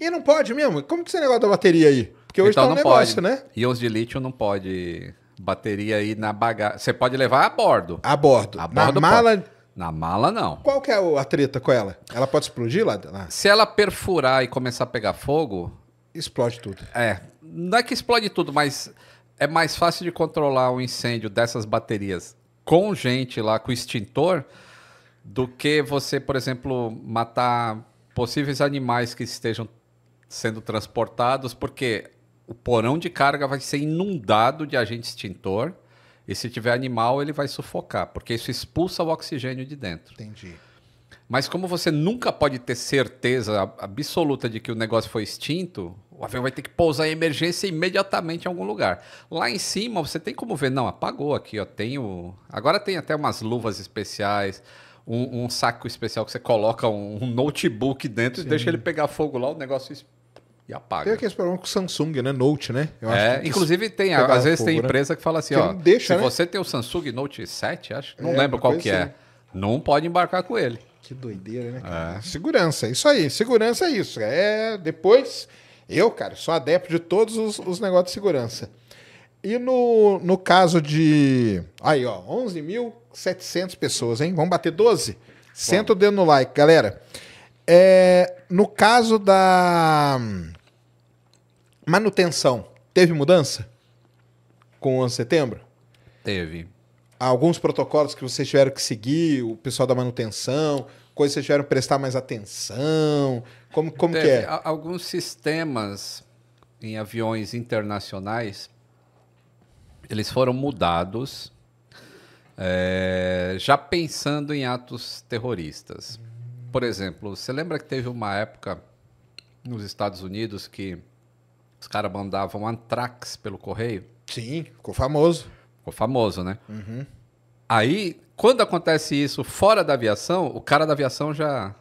E não pode mesmo? Como que esse negócio da bateria aí? Porque hoje tá então, tá um não negócio, pode. né? E os de lítio não pode bateria aí na bagagem. Você pode levar a bordo. A bordo. A bordo na mala... Pode. Na mala, não. Qual que é a treta com ela? Ela pode explodir lá? Se ela perfurar e começar a pegar fogo... Explode tudo. É. Não é que explode tudo, mas é mais fácil de controlar o um incêndio dessas baterias com gente lá, com extintor, do que você, por exemplo, matar possíveis animais que estejam sendo transportados, porque o porão de carga vai ser inundado de agente extintor. E se tiver animal, ele vai sufocar, porque isso expulsa o oxigênio de dentro. Entendi. Mas como você nunca pode ter certeza absoluta de que o negócio foi extinto, o avião vai ter que pousar em emergência imediatamente em algum lugar. Lá em cima, você tem como ver, não, apagou aqui, ó, tem o... Agora tem até umas luvas especiais, um, um saco especial que você coloca um, um notebook dentro Sim. e deixa ele pegar fogo lá, o negócio explode e apaga. Tem aqueles problemas com Samsung, né? Note, né? é, inclusive tem, às vezes fogo, tem né? empresa né? que fala assim, que ó, deixa, se né? você tem o Samsung Note 7, acho, não é, lembro qual que assim. é, não pode embarcar com ele. Que doideira, né? É. Segurança, isso aí. Segurança é isso. É, depois, eu, cara, sou adepto de todos os, os negócios de segurança. E no, no caso de. Aí, ó, 11.700 pessoas, hein? Vamos bater 12? Senta o dedo no like, galera. É, no caso da Manutenção. Teve mudança? Com o 11 de setembro? Teve. Alguns protocolos que vocês tiveram que seguir, o pessoal da manutenção, coisas que vocês tiveram que prestar mais atenção? Como, como que é? Alguns sistemas em aviões internacionais, eles foram mudados é, já pensando em atos terroristas. Por exemplo, você lembra que teve uma época nos Estados Unidos que os caras mandavam Antrax pelo correio. Sim, ficou famoso. Ficou famoso, né? Uhum. Aí, quando acontece isso fora da aviação, o cara da aviação já.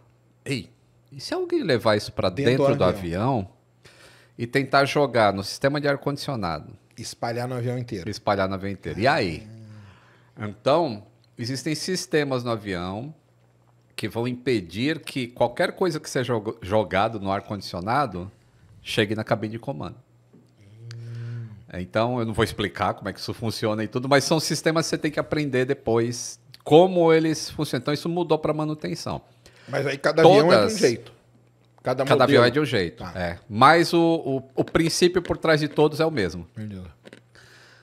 Ei, e se alguém levar isso para dentro, dentro, do, do avião? avião e tentar jogar no sistema de ar-condicionado? Espalhar no avião inteiro. Espalhar no avião inteiro. E aí? Ah. Então, existem sistemas no avião que vão impedir que qualquer coisa que seja jogado no ar-condicionado chegue na cabine de comando. É, então, eu não vou explicar como é que isso funciona e tudo, mas são sistemas que você tem que aprender depois como eles funcionam. Então, isso mudou para manutenção. Mas aí cada Todas, avião é de um jeito. Cada, cada avião é de um jeito. Ah. É. Mas o, o, o, princípio por trás de todos é o mesmo. Entendi.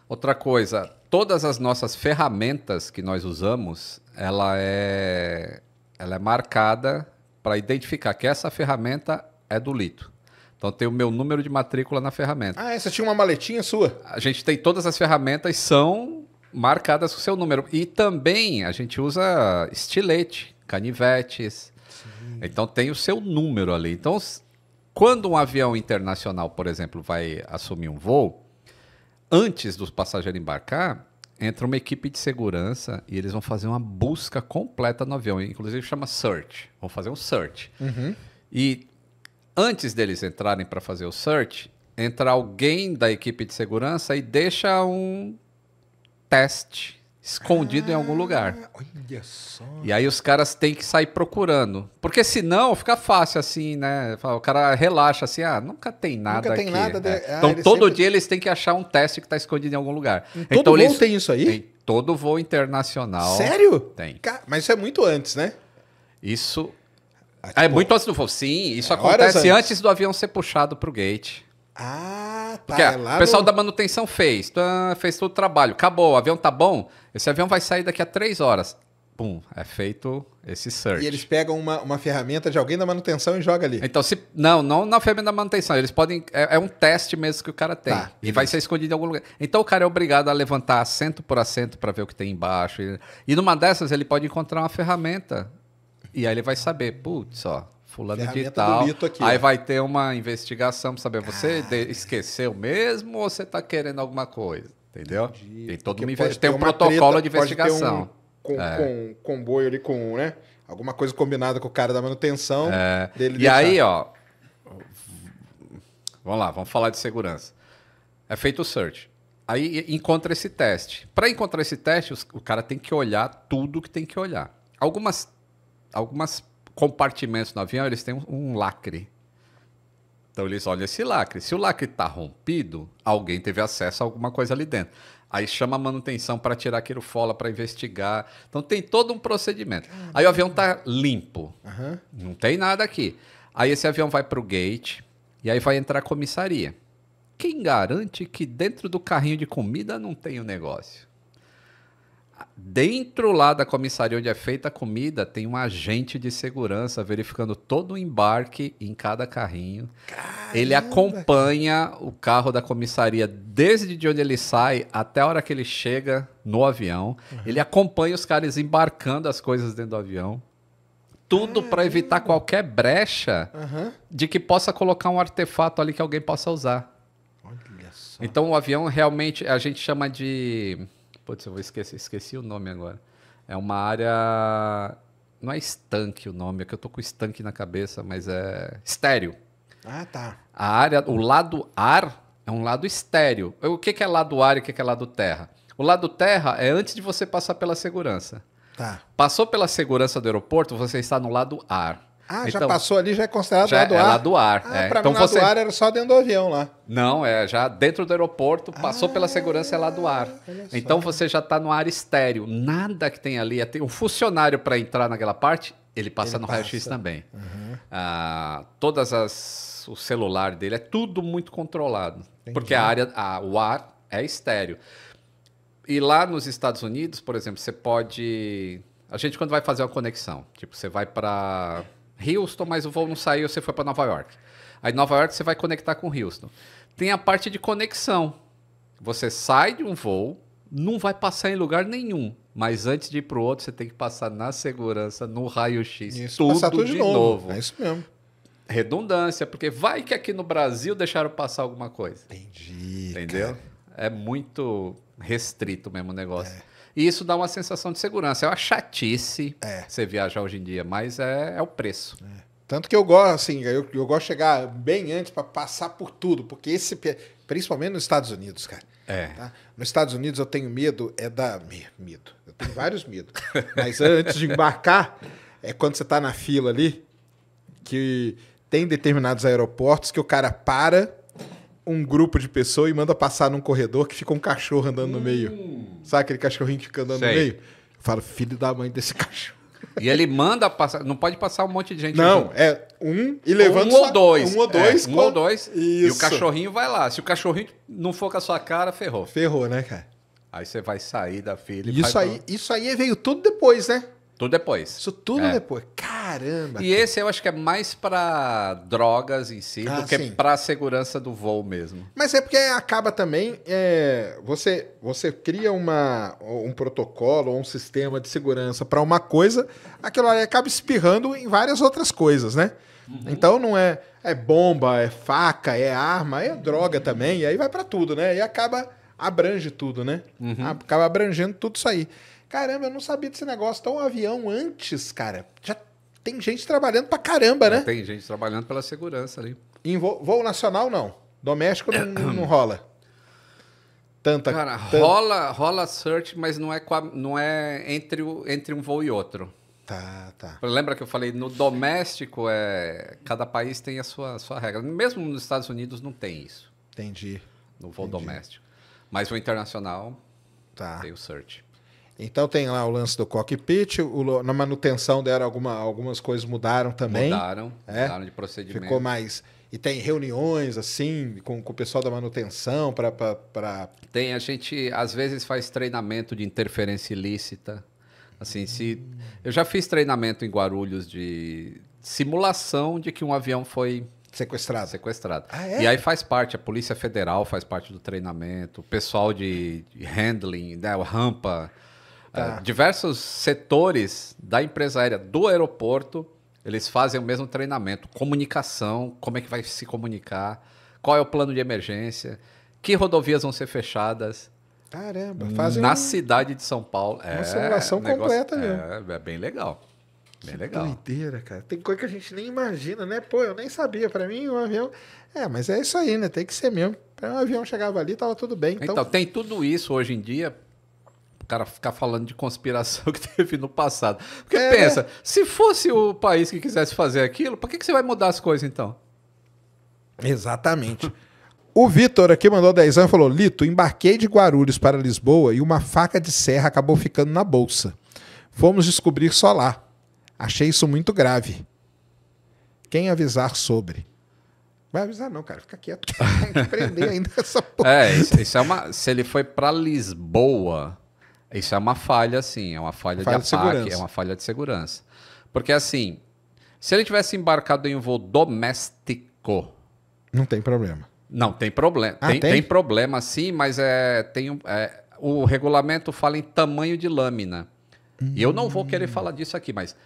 Outra coisa, todas as nossas ferramentas que nós usamos, ela é, ela é marcada para identificar que essa ferramenta é do Lito. Então tem o meu número de matrícula na ferramenta. Ah, essa é? tinha uma maletinha sua? A gente tem todas as ferramentas são marcadas com o seu número. E também a gente usa estilete, canivetes. Sim. Então tem o seu número ali. Então quando um avião internacional, por exemplo, vai assumir um voo, antes dos passageiros embarcar, entra uma equipe de segurança e eles vão fazer uma busca completa no avião. Inclusive chama search. Vão fazer um search. Uhum. E antes deles entrarem para fazer o search, entra alguém da equipe de segurança e deixa um teste escondido ah, em algum lugar. Ah, olha só. E aí os caras têm que sair procurando. Porque senão fica fácil assim, né? O cara relaxa assim, ah, nunca tem nada nunca tem aqui. Nada né? de... Então ah, então todo sempre... dia eles têm que achar um teste que está escondido em algum lugar. Em então, todo voo eles... tem isso aí? Tem todo voo internacional. Sério? Tem. Mas isso é muito antes, né? Isso ah, tipo, é muito antes do voo. Sim, isso é acontece antes. antes. do avião ser puxado pro gate. Ah, tá. Porque, é o pessoal no... da manutenção fez. Então, fez todo o trabalho. Acabou, o avião tá bom. Esse avião vai sair daqui a três horas. Pum, é feito esse search. E eles pegam uma, uma ferramenta de alguém da manutenção e joga ali. Então, se. Não, não na ferramenta da manutenção. Eles podem. É, é um teste mesmo que o cara tem. Tá, e vai ser escondido em algum lugar. Então o cara é obrigado a levantar assento por assento para ver o que tem embaixo. E, e numa dessas ele pode encontrar uma ferramenta e aí ele vai saber, putz, ó, fulano de tal. Aqui, aí ó. vai ter uma investigação para saber, você ah. esqueceu mesmo ou você está querendo alguma coisa? Entendeu? Tem todo uma, tem um protocolo treta, de investigação. Pode ter um, com, é. com, comboio ali com, né? Alguma coisa combinada com o cara da manutenção. É. e deixar. aí, ó. Vamos lá, vamos falar de segurança. É feito o search. Aí encontra esse teste. Para encontrar esse teste, o cara tem que olhar tudo que tem que olhar. Algumas algumas compartimentos no avião, eles têm um, um lacre. Então eles olham esse lacre. Se o lacre está rompido, alguém teve acesso a alguma coisa ali dentro. Aí chama a manutenção para tirar aquilo fora, para investigar. Então tem todo um procedimento. Aí o avião está limpo. Uhum. Não tem nada aqui. Aí esse avião vai para o gate e aí vai entrar a comissaria. Quem garante que dentro do carrinho de comida não tem o um negócio? Dentro lá da comissaria onde é feita a comida, tem um agente de segurança verificando todo o embarque em cada carrinho. Caramba. Ele acompanha o carro da comissaria desde de onde ele sai até a hora que ele chega no avião. Uhum. Ele acompanha os caras embarcando as coisas dentro do avião. Tudo para evitar qualquer brecha uhum. de que possa colocar um artefato ali que alguém possa usar. Então o avião realmente a gente chama de Putz, eu vou esquecer, esqueci o nome agora. É uma área. Não é estanque o nome, é que eu tô com estanque na cabeça, mas é estéreo. Ah, tá. A área, o lado ar é um lado estéreo. O que, que é lado ar e o que, que é lado terra? O lado terra é antes de você passar pela segurança. Tá. Passou pela segurança do aeroporto, você está no lado ar. Ah, então, já passou ali, já é considerado já lá do ar? É lá do ar. Ah, é. Pra então mim, você... do ar era só dentro do avião lá. Não, é já dentro do aeroporto, passou ah, pela segurança, é lá do ar. Então você já está no ar estéreo. Nada que tem ali. É o funcionário para entrar naquela parte, ele passa ele no raio-x também. Uhum. Ah, todas as. O celular dele é tudo muito controlado. Entendi. Porque a área, a, o ar é estéreo. E lá nos Estados Unidos, por exemplo, você pode. A gente, quando vai fazer uma conexão, tipo, você vai para Houston, mas o voo não saiu, você foi para Nova York. Aí Nova York você vai conectar com Houston. Tem a parte de conexão. Você sai de um voo, não vai passar em lugar nenhum. Mas antes de ir para o outro, você tem que passar na segurança, no raio-x, tudo, tudo, de, de novo. novo. É isso mesmo redundância, porque vai que aqui no Brasil deixaram passar alguma coisa. Entendi. Entendeu? Cara. É muito restrito mesmo o negócio. É. E isso dá uma sensação de segurança. É uma chatice é. você viajar hoje em dia, mas é, é o preço. É. Tanto que eu gosto, assim, eu, eu gosto de chegar bem antes para passar por tudo, porque esse, principalmente nos Estados Unidos, cara. É. Tá? Nos Estados Unidos eu tenho medo, é da. Medo. Eu tenho vários medos. Mas antes de embarcar, é quando você está na fila ali, que tem determinados aeroportos que o cara para um grupo de pessoas e manda passar num corredor que fica um cachorro andando no meio. Hum. Sabe aquele cachorrinho que fica andando Sei. no meio? Fala, filho da mãe desse cachorro. E ele manda passar. Não pode passar um monte de gente. Não, junto. é um e levando. Um sua, ou dois. Um ou é, dois. É, um ou dois. Isso. E o cachorrinho vai lá. Se o cachorrinho não for com a sua cara, ferrou. Ferrou, né, cara? Aí você vai sair da fila. Isso aí, isso aí veio tudo depois, né? Tudo depois. Isso tudo é. depois. Cara, Caramba. E esse eu acho que é mais para drogas em si ah, do que para a segurança do voo mesmo. Mas é porque acaba também é, você você cria uma, um protocolo ou um sistema de segurança para uma coisa, aquilo ali acaba espirrando em várias outras coisas, né? Uhum. Então não é é bomba, é faca, é arma, é droga também, e aí vai para tudo, né? E acaba abrange tudo, né? Uhum. Acaba abrangendo tudo isso aí. Caramba, eu não sabia desse negócio. Então, um avião antes, cara, já tem gente trabalhando pra caramba, né? É, tem gente trabalhando pela segurança ali. Em voo, voo nacional, não. Doméstico não, não rola. Tanta, Cara, tanta... rola rola search, mas não é, não é entre, o, entre um voo e outro. Tá, tá. Lembra que eu falei, no doméstico, é, cada país tem a sua, sua regra. Mesmo nos Estados Unidos não tem isso. Entendi. No voo Entendi. doméstico. Mas o internacional tá. tem o search. Então tem lá o lance do cockpit, o, na manutenção deram alguma, algumas coisas mudaram também. Mudaram, é? mudaram de procedimento. Ficou mais. E tem reuniões assim com, com o pessoal da manutenção para. Pra... Tem, a gente às vezes faz treinamento de interferência ilícita. Assim, se eu já fiz treinamento em Guarulhos de simulação de que um avião foi Sequestrado. Sequestrado. Ah, é? E aí faz parte, a Polícia Federal faz parte do treinamento, o pessoal de, de handling, né, rampa, é, tá. diversos setores da empresa aérea do aeroporto, eles fazem o mesmo treinamento. Comunicação, como é que vai se comunicar, qual é o plano de emergência, que rodovias vão ser fechadas. Caramba, hum, fazem na um... cidade de São Paulo. Uma é, simulação negócio, completa mesmo. É, é bem legal. Bem que legal. doideira, cara. Tem coisa que a gente nem imagina, né? Pô, eu nem sabia. Para mim, um avião. É, mas é isso aí, né? Tem que ser mesmo. Para um avião chegava ali, tava tudo bem. Então... então, tem tudo isso hoje em dia o cara ficar falando de conspiração que teve no passado. Porque é. pensa, né? se fosse o país que quisesse fazer aquilo, por que, que você vai mudar as coisas então? Exatamente. o Vitor aqui mandou 10 anos e falou: Lito, embarquei de Guarulhos para Lisboa e uma faca de serra acabou ficando na bolsa. Fomos descobrir só lá. Achei isso muito grave. Quem avisar sobre? Vai avisar não, cara. Fica quieto. Tem que prender ainda essa porra. É, isso, isso é uma... Se ele foi para Lisboa, isso é uma falha, sim, é uma falha, falha de ataque, é uma falha de segurança. Porque assim, se ele tivesse embarcado em um voo doméstico. Não tem problema. Não, tem problema. Ah, tem, tem? tem, problema, sim, mas é, tem um, é, o regulamento fala em tamanho de lâmina. Hum. E eu não vou querer falar disso aqui, mas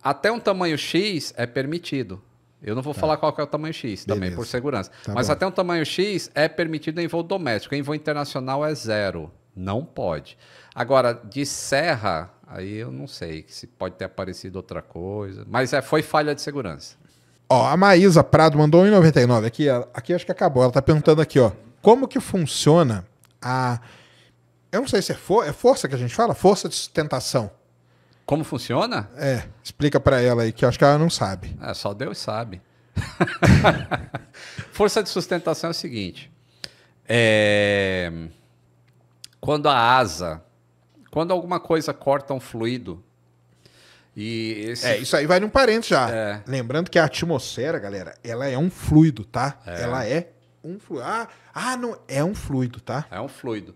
até um tamanho X é permitido. Eu não vou tá. falar qual é o tamanho X também, por segurança. Tá mas bom. até um tamanho X é permitido em voo doméstico. Em voo internacional é zero. Não pode. Agora, de serra, aí eu não sei se pode ter aparecido outra coisa, mas é, foi falha de segurança. Ó, a Maísa Prado mandou 99. aqui, aqui acho que acabou. Ela tá perguntando aqui, ó, como que funciona a eu não sei se é, for, é força que a gente fala, força de sustentação. Como funciona? É, explica para ela aí que eu acho que ela não sabe. É, só Deus sabe. força de sustentação é o seguinte, é quando a asa, quando alguma coisa corta um fluido. E esse... É, isso aí vai num parente já. É. Lembrando que a atmosfera, galera, ela é um fluido, tá? É. Ela é um fluido. Ah, ah, não, é um fluido, tá? É um fluido.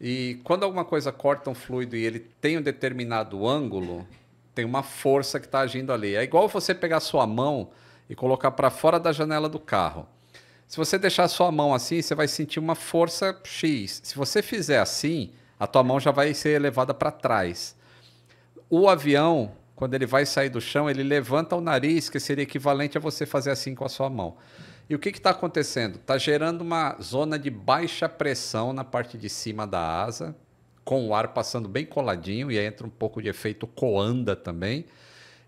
E quando alguma coisa corta um fluido e ele tem um determinado ângulo, tem uma força que está agindo ali. É igual você pegar sua mão e colocar para fora da janela do carro. Se você deixar a sua mão assim, você vai sentir uma força X. Se você fizer assim, a tua mão já vai ser levada para trás. O avião, quando ele vai sair do chão, ele levanta o nariz, que seria equivalente a você fazer assim com a sua mão. E o que está acontecendo? Está gerando uma zona de baixa pressão na parte de cima da asa, com o ar passando bem coladinho, e aí entra um pouco de efeito coanda também,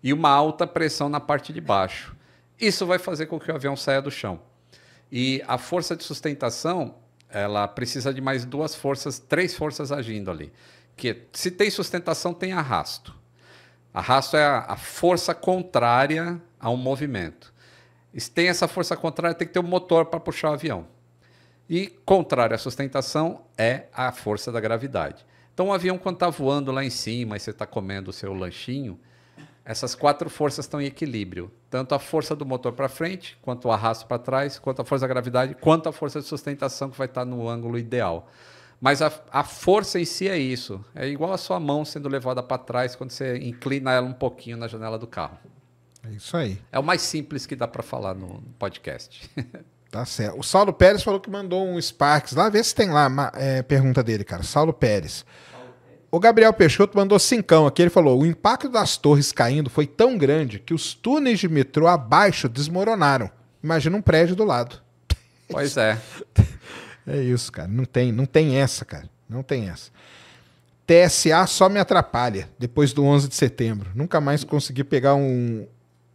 e uma alta pressão na parte de baixo. Isso vai fazer com que o avião saia do chão. E a força de sustentação, ela precisa de mais duas forças, três forças agindo ali. Que se tem sustentação, tem arrasto. Arrasto é a, a força contrária a um movimento. Se tem essa força contrária, tem que ter um motor para puxar o avião. E contrário à sustentação é a força da gravidade. Então, o avião, quando está voando lá em cima e você está comendo o seu lanchinho, essas quatro forças estão em equilíbrio. Tanto a força do motor para frente, quanto o arrasto para trás, quanto a força da gravidade, quanto a força de sustentação que vai estar tá no ângulo ideal. Mas a, a força em si é isso. É igual a sua mão sendo levada para trás quando você inclina ela um pouquinho na janela do carro. É isso aí. É o mais simples que dá para falar no podcast. Tá certo. O Saulo Pérez falou que mandou um Sparks lá. Vê se tem lá a é, pergunta dele, cara. Saulo Pérez. O Gabriel Peixoto mandou cincão aqui. Ele falou: o impacto das torres caindo foi tão grande que os túneis de metrô abaixo desmoronaram. Imagina um prédio do lado. Pois é. é isso, cara. Não tem, não tem essa, cara. Não tem essa. TSA só me atrapalha depois do 11 de setembro. Nunca mais consegui pegar um,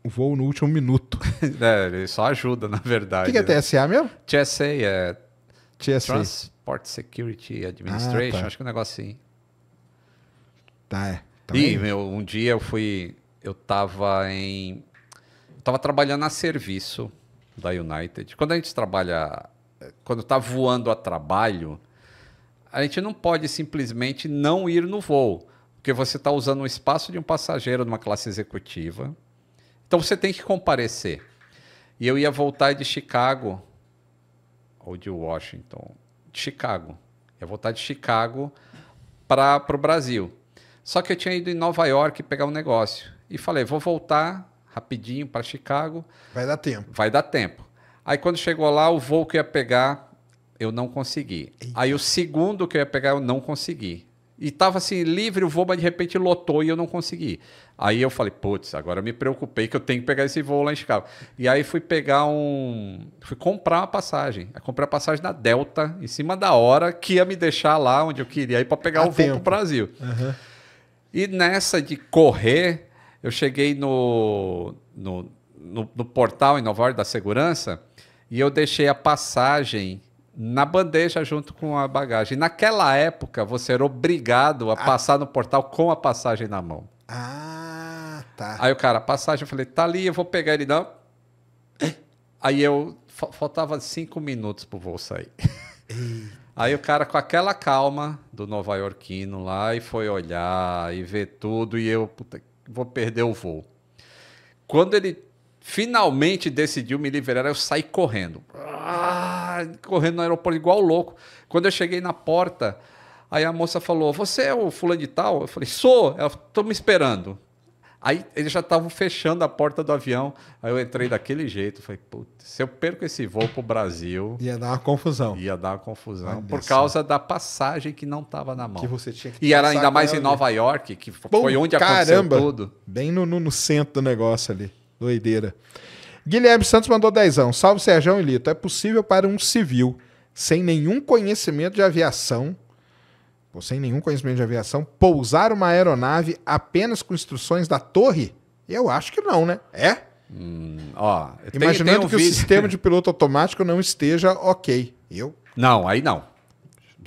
um voo no último minuto. é, ele só ajuda, na verdade. O que, que, é né? TSA mesmo? TSA é TSA. Transport Security ah, Administration, ah, tá. acho que é um negocinho. Assim. Tá, é. e, tá meu, um dia eu fui. Eu tava em. Eu tava trabalhando a serviço da United. Quando a gente trabalha. Quando tá voando a trabalho, a gente não pode simplesmente não ir no voo. Porque você está usando o espaço de um passageiro numa classe executiva. Então você tem que comparecer. E eu ia voltar de Chicago. Ou de Washington. De Chicago. Ia voltar de Chicago para o Brasil. Só que eu tinha ido em Nova York pegar um negócio. E falei, vou voltar rapidinho para Chicago. Vai dar tempo. Vai dar tempo. Aí quando chegou lá, o voo que eu ia pegar, eu não consegui. Eita. Aí o segundo que eu ia pegar, eu não consegui. E tava assim, livre o voo, mas de repente lotou e eu não consegui. Aí eu falei, putz, agora me preocupei que eu tenho que pegar esse voo lá em Chicago. E aí fui pegar um. Fui comprar uma passagem. Eu comprei a passagem na Delta, em cima da hora, que ia me deixar lá onde eu queria ir para pegar o tempo. para pro Brasil. Uhum. E nessa de correr, eu cheguei no, no, no, no portal em Nova York da segurança e eu deixei a passagem na bandeja junto com a bagagem. Naquela época, você era obrigado a, ah. passar no portal com a passagem na mão. Ah, tá. Aí o cara, a passagem, eu falei, tá ali, eu vou pegar ele, não. Aí eu, faltava cinco minutos pro voo sair. Eita. Aí o cara com aquela calma do nova iorquino lá e foi olhar e ver tudo e eu puta, vou perder o voo. Quando ele finalmente decidiu me liberar, eu saí correndo. Ah, correndo no aeroporto igual louco. Quando eu cheguei na porta, aí a moça falou: "Você é o fulano de tal?" Eu falei: "Sou". Ela "Tô me esperando". Aí eles já estavam fechando a porta do avião. Aí eu entrei daquele jeito. Falei, putz, se eu perco esse voo para o Brasil. Ia dar uma confusão. Ia dar uma confusão. Olha por causa só. da passagem que não estava na mão. Que você tinha que E era ainda mais em Nova York, que Bom, foi onde caramba, aconteceu tudo. Bem no, no, no centro do negócio ali. Doideira. Guilherme Santos mandou dezão. Salve Sérgio e Lito. É possível para um civil sem nenhum conhecimento de aviação ou sem nenhum conhecimento de aviação, pousar uma aeronave apenas com instruções da torre? Eu acho que não, né? É? Hum, ó, Imaginando tem, tem um que vídeo... o sistema de piloto automático não esteja ok. Eu? Não, aí não.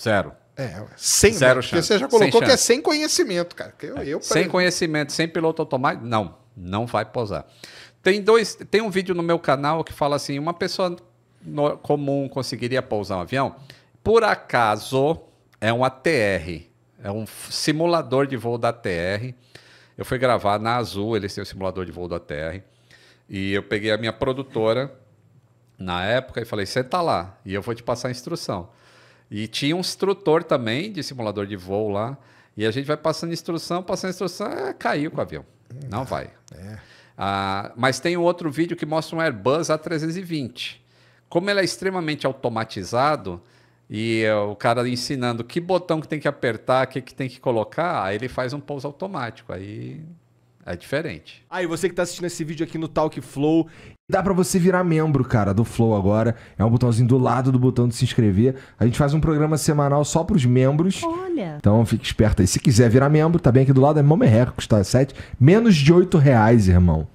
Zero. É, sem, Zero chance. Porque você já colocou que é sem conhecimento, cara. Eu, é. eu sem conhecimento, sem piloto automático, não. Não vai pousar. Tem dois. Tem um vídeo no meu canal que fala assim: uma pessoa comum conseguiria pousar um avião? Por acaso, é um ATR, é um simulador de voo da ATR. Eu fui gravar na Azul, eles têm o um simulador de voo da ATR. E eu peguei a minha produtora na época e falei: senta tá lá e eu vou te passar a instrução. E tinha um instrutor também de simulador de voo lá. E a gente vai passando instrução, passando instrução, é, caiu com o avião. Não é, vai. É. Ah, mas tem um outro vídeo que mostra um Airbus A320. Como ele é extremamente automatizado, e é, o cara ensinando que botão que tem que apertar, o que, que tem que colocar, aí ele faz um pouso automático. Aí é diferente. Aí ah, você que tá assistindo esse vídeo aqui no Talk Flow, dá para você virar membro, cara, do Flow agora. É um botãozinho do lado do botão de se inscrever. A gente faz um programa semanal só para os membros. Olha. Então fique esperto aí. Se quiser virar membro, tá bem aqui do lado, é Momerreco, custa tá? 7, menos de 8 reais, irmão.